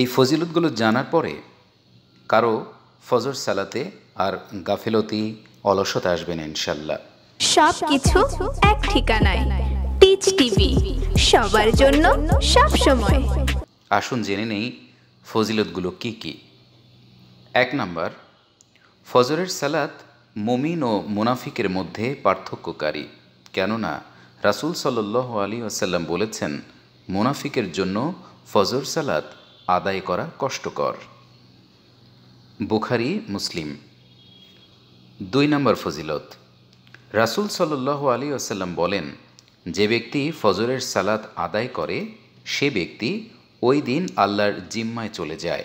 এই ফজিলতগুলো জানার পরে কারো ফজর সালাতে আর গাফিলতি অলসতা আসবে না ইনশাল্লাহ সব কিছু এক ঠিকানায় টিচ টিভি সবার জন্য সব সময় আসুন জেনে নেই ফজিলতগুলো কি কি এক নাম্বার ফজরের সালাত মুমিন ও মুনাফিকের মধ্যে পার্থক্যকারী কেননা রাসুল সাল্লাহ আলী আসাল্লাম বলেছেন মুনাফিকের জন্য ফজর সালাত আদায় করা কষ্টকর বুখারি মুসলিম দুই নম্বর ফজিলত রাসুল সাল্লাহ আলী আসাল্লাম বলেন যে ব্যক্তি ফজরের সালাত আদায় করে সে ব্যক্তি ওই দিন আল্লাহর জিম্মায় চলে যায়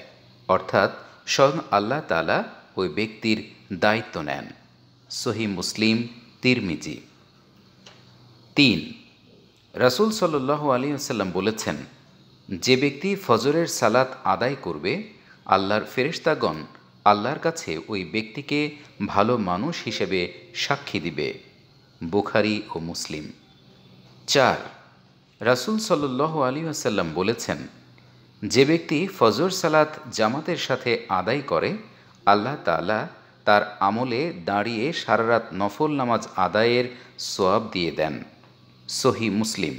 অর্থাৎ স্বয়ং আল্লাহ তালা ওই ব্যক্তির দায়িত্ব নেন সহি মুসলিম তিরমিজি তিন রাসুল সাল্লু আলী আসাল্লাম বলেছেন যে ব্যক্তি ফজরের সালাত আদায় করবে আল্লাহর ফেরিস্তাগণ আল্লাহর কাছে ওই ব্যক্তিকে ভালো মানুষ হিসেবে সাক্ষী দিবে বুখারি ও মুসলিম চার রাসুল সাল্লাহ আলী আসাল্লাম বলেছেন যে ব্যক্তি ফজর সালাত জামাতের সাথে আদায় করে আল্লাহ তালা তার আমলে দাঁড়িয়ে সারারাত নফল নামাজ আদায়ের সোয়াব দিয়ে দেন সহি মুসলিম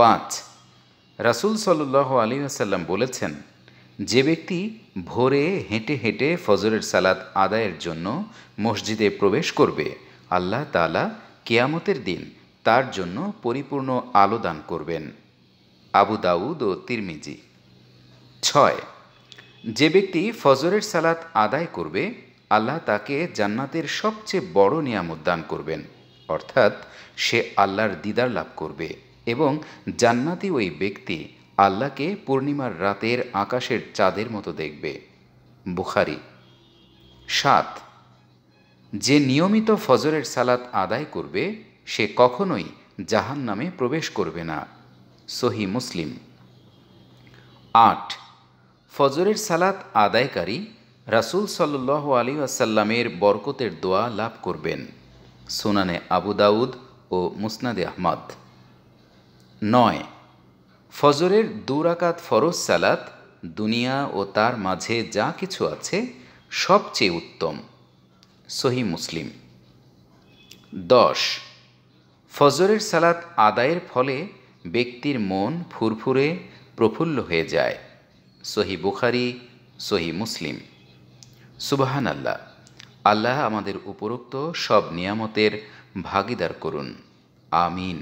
পাঁচ রাসুল সাল্লাহ আলী আসাল্লাম বলেছেন যে ব্যক্তি ভোরে হেঁটে হেঁটে ফজরের সালাত আদায়ের জন্য মসজিদে প্রবেশ করবে আল্লাহ তালা কেয়ামতের দিন তার জন্য পরিপূর্ণ আলো দান করবেন আবু দাউদ ও তিরমিজি ছয় যে ব্যক্তি ফজরের সালাত আদায় করবে আল্লাহ তাকে জান্নাতের সবচেয়ে বড় নিয়ামত দান করবেন অর্থাৎ সে আল্লাহর দিদার লাভ করবে এবং জান্নাতি ওই ব্যক্তি আল্লাহকে পূর্ণিমার রাতের আকাশের চাঁদের মতো দেখবে বুখারি সাত যে নিয়মিত ফজরের সালাত আদায় করবে সে কখনোই জাহান নামে প্রবেশ করবে না সহি মুসলিম আট ফজরের সালাত আদায়কারী রাসুল সাল্লাহ আলী আসাল্লামের বরকতের দোয়া লাভ করবেন সোনানে আবু দাউদ ও মুসনাদে আহমদ নয় ফজরের দুরাকাত ফরজ সালাত দুনিয়া ও তার মাঝে যা কিছু আছে সবচেয়ে উত্তম সহি মুসলিম দশ ফজরের সালাত আদায়ের ফলে ব্যক্তির মন ফুরফুরে প্রফুল্ল হয়ে যায় সহি বুখারি সহি মুসলিম সুবাহান আল্লাহ আল্লাহ আমাদের উপরোক্ত সব নিয়ামতের ভাগিদার করুন আমিন